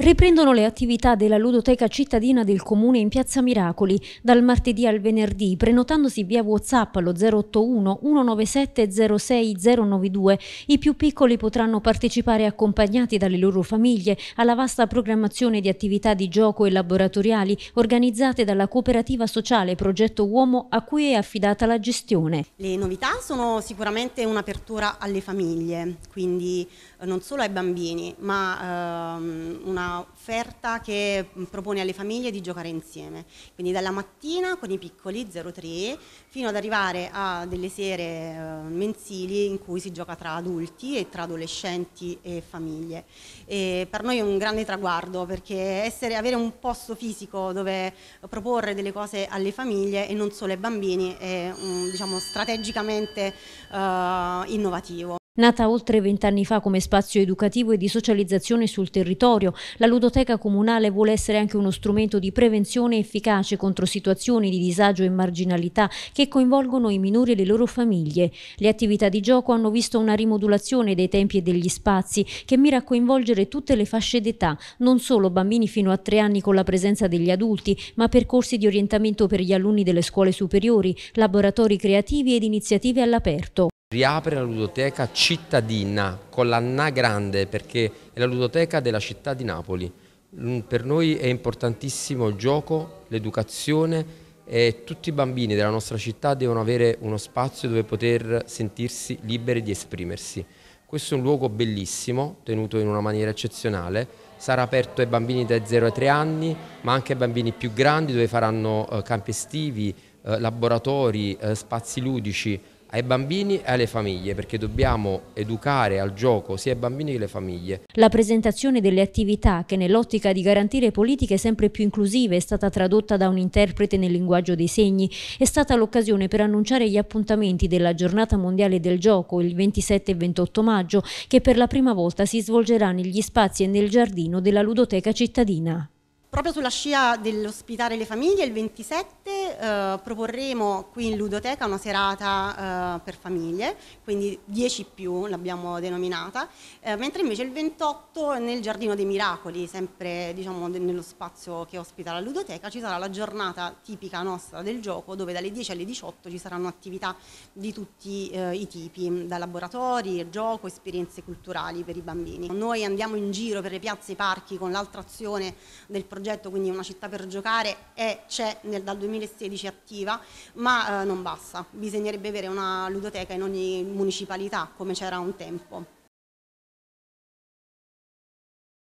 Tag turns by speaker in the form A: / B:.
A: Riprendono le attività della ludoteca cittadina del comune in Piazza Miracoli dal martedì al venerdì, prenotandosi via WhatsApp allo 081 197 06092 I più piccoli potranno partecipare accompagnati dalle loro famiglie alla vasta programmazione di attività di gioco e laboratoriali organizzate dalla cooperativa sociale Progetto Uomo a cui è affidata la gestione.
B: Le novità sono sicuramente un'apertura alle famiglie, quindi eh, non solo ai bambini, ma ehm, una offerta che propone alle famiglie di giocare insieme, quindi dalla mattina con i piccoli 0-3 fino ad arrivare a delle sere eh, mensili in cui si gioca tra adulti e tra adolescenti e famiglie. E per noi è un grande traguardo perché essere, avere un posto fisico dove proporre delle cose alle famiglie e non solo ai bambini è diciamo, strategicamente
A: eh, innovativo. Nata oltre vent'anni fa come spazio educativo e di socializzazione sul territorio, la ludoteca comunale vuole essere anche uno strumento di prevenzione efficace contro situazioni di disagio e marginalità che coinvolgono i minori e le loro famiglie. Le attività di gioco hanno visto una rimodulazione dei tempi e degli spazi che mira a coinvolgere tutte le fasce d'età, non solo bambini fino a tre anni con la presenza degli adulti, ma percorsi di orientamento per gli alunni delle scuole superiori, laboratori creativi ed iniziative all'aperto.
C: Riapre la ludoteca cittadina con la Na grande perché è la ludoteca della città di Napoli. Mm, per noi è importantissimo il gioco, l'educazione e tutti i bambini della nostra città devono avere uno spazio dove poter sentirsi liberi di esprimersi. Questo è un luogo bellissimo, tenuto in una maniera eccezionale, sarà aperto ai bambini da 0 ai 3 anni, ma anche ai bambini più grandi dove faranno eh, campi estivi, eh, laboratori, eh, spazi ludici, ai bambini e alle famiglie perché dobbiamo educare al gioco sia i bambini che le famiglie.
A: La presentazione delle attività che nell'ottica di garantire politiche sempre più inclusive è stata tradotta da un interprete nel linguaggio dei segni è stata l'occasione per annunciare gli appuntamenti della giornata mondiale del gioco il 27 e 28 maggio che per la prima volta si svolgerà negli spazi e nel giardino della ludoteca cittadina.
B: Proprio sulla scia dell'ospitare le famiglie il 27 eh, proporremo qui in ludoteca una serata eh, per famiglie, quindi 10 più l'abbiamo denominata, eh, mentre invece il 28 nel Giardino dei Miracoli, sempre diciamo, nello spazio che ospita la ludoteca, ci sarà la giornata tipica nostra del gioco dove dalle 10 alle 18 ci saranno attività di tutti eh, i tipi, da laboratori, gioco, esperienze culturali per i bambini. Noi andiamo in giro per le piazze e i parchi con l'altra azione del progetto, quindi una città per giocare, e c'è nel, dal 2016 16 attiva, ma eh, non basta, bisognerebbe avere una ludoteca in ogni municipalità come c'era un tempo.